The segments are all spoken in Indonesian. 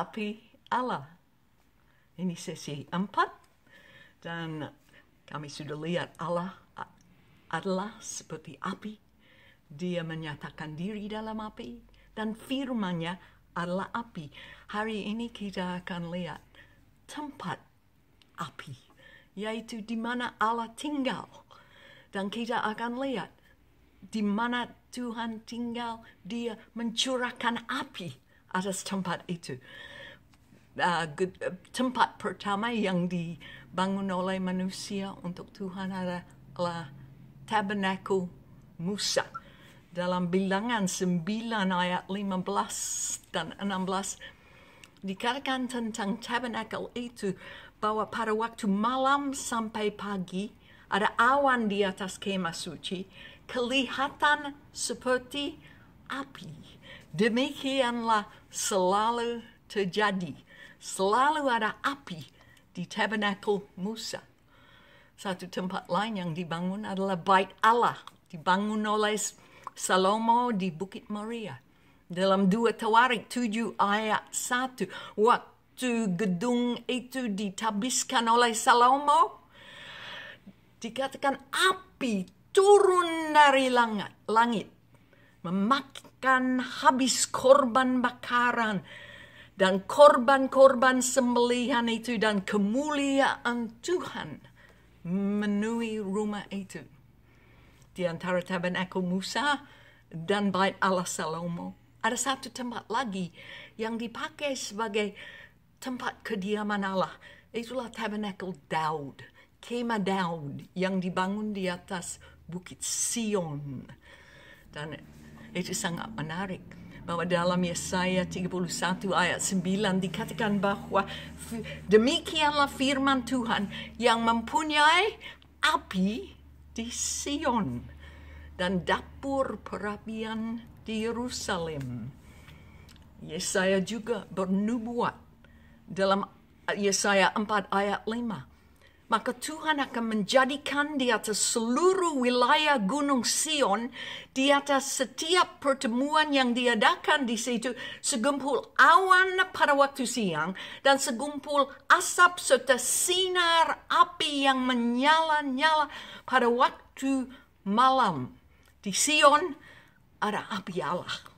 api Allah. Ini sesi empat dan kami sudah lihat Allah adalah seperti api. Dia menyatakan diri dalam api dan firmannya adalah api. Hari ini kita akan lihat tempat api, yaitu di mana Allah tinggal. Dan kita akan lihat di mana Tuhan tinggal, dia mencurahkan api atas tempat itu. Uh, tempat pertama yang dibangun oleh manusia untuk Tuhan adalah Tabernakel Musa. Dalam bilangan 9 ayat 15 dan 16 dikatakan tentang tabernakel itu bahwa pada waktu malam sampai pagi ada awan di atas kemah suci kelihatan seperti api Demikianlah selalu terjadi. Selalu ada api di tabernakel Musa. Satu tempat lain yang dibangun adalah bait Allah. Dibangun oleh Salomo di Bukit Maria Dalam dua tawarik tujuh ayat satu Waktu gedung itu ditabiskan oleh Salomo. Dikatakan api turun dari langit. langit kan habis korban bakaran dan korban-korban sembelihan itu dan kemuliaan Tuhan menui rumah itu. Di antara tabernakel Musa dan bait Allah Salomo ada satu tempat lagi yang dipakai sebagai tempat kediaman Allah. Itulah tabernakel Daud, kema Daud yang dibangun di atas bukit Sion. Dan itu sangat menarik bahwa dalam Yesaya 31 ayat 9 dikatakan bahwa demikianlah firman Tuhan yang mempunyai api di Sion dan dapur perapian di Yerusalem. Yesaya juga bernubuat dalam Yesaya 4 ayat 5 maka Tuhan akan menjadikan di atas seluruh wilayah Gunung Sion, di atas setiap pertemuan yang diadakan di situ, segumpul awan pada waktu siang dan segumpul asap serta sinar api yang menyala-nyala pada waktu malam. Di Sion ada api Allah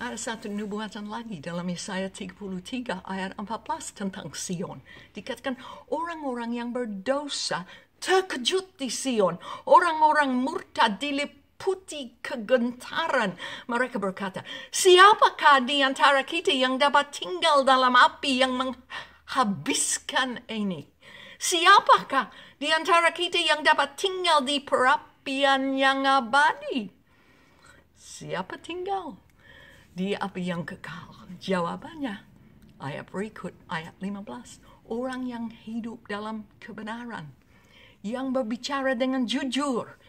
ada satu nubuatan lagi dalam Yesaya 33 ayat 14 tentang Sion. Dikatakan kan orang-orang yang berdosa terkejut di Sion. Orang-orang murtad diliputi kegentaran. Mereka berkata, siapakah di antara kita yang dapat tinggal dalam api yang menghabiskan ini? Siapakah di antara kita yang dapat tinggal di perapian yang abadi? Siapa tinggal? di api yang kekal? Jawabannya, ayat berikut, ayat 15. Orang yang hidup dalam kebenaran, yang berbicara dengan jujur,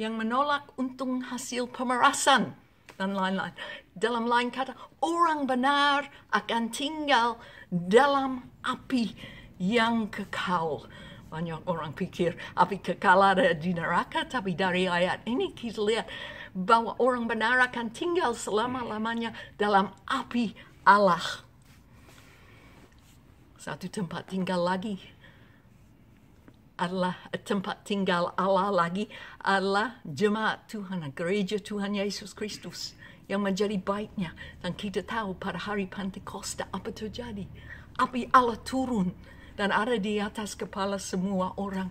yang menolak untung hasil pemerasan, dan lain-lain. Dalam lain kata, orang benar akan tinggal dalam api yang kekal. Banyak orang pikir api kekal ada di neraka, tapi dari ayat ini kita lihat bahwa orang benar akan tinggal selama-lamanya dalam api Allah. Satu tempat tinggal lagi adalah tempat tinggal Allah lagi adalah jemaat Tuhan, gereja Tuhan Yesus Kristus yang menjadi baiknya. Dan kita tahu pada hari Pantekosta apa terjadi. Api Allah turun dan ada di atas kepala semua orang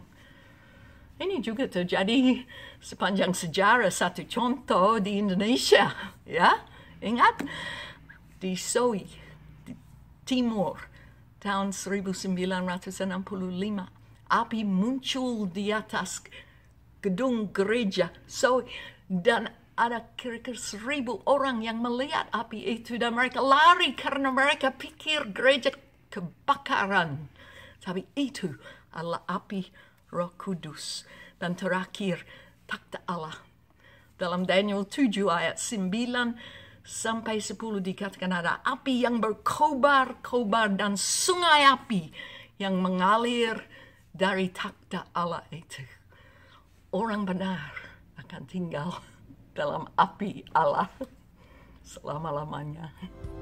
ini juga terjadi sepanjang sejarah satu contoh di Indonesia ya ingat di Soi di Timur tahun 1965 api muncul di atas gedung gereja Soi dan ada kira-kira seribu orang yang melihat api itu dan mereka lari karena mereka pikir gereja kebakaran. Tapi itu adalah api Roh Kudus. Dan terakhir, takhta Allah. Dalam Daniel 7 ayat 9 sampai 10 dikatakan ada api yang berkobar-kobar dan sungai api yang mengalir dari takhta Allah itu. Orang benar akan tinggal dalam api Allah selama-lamanya.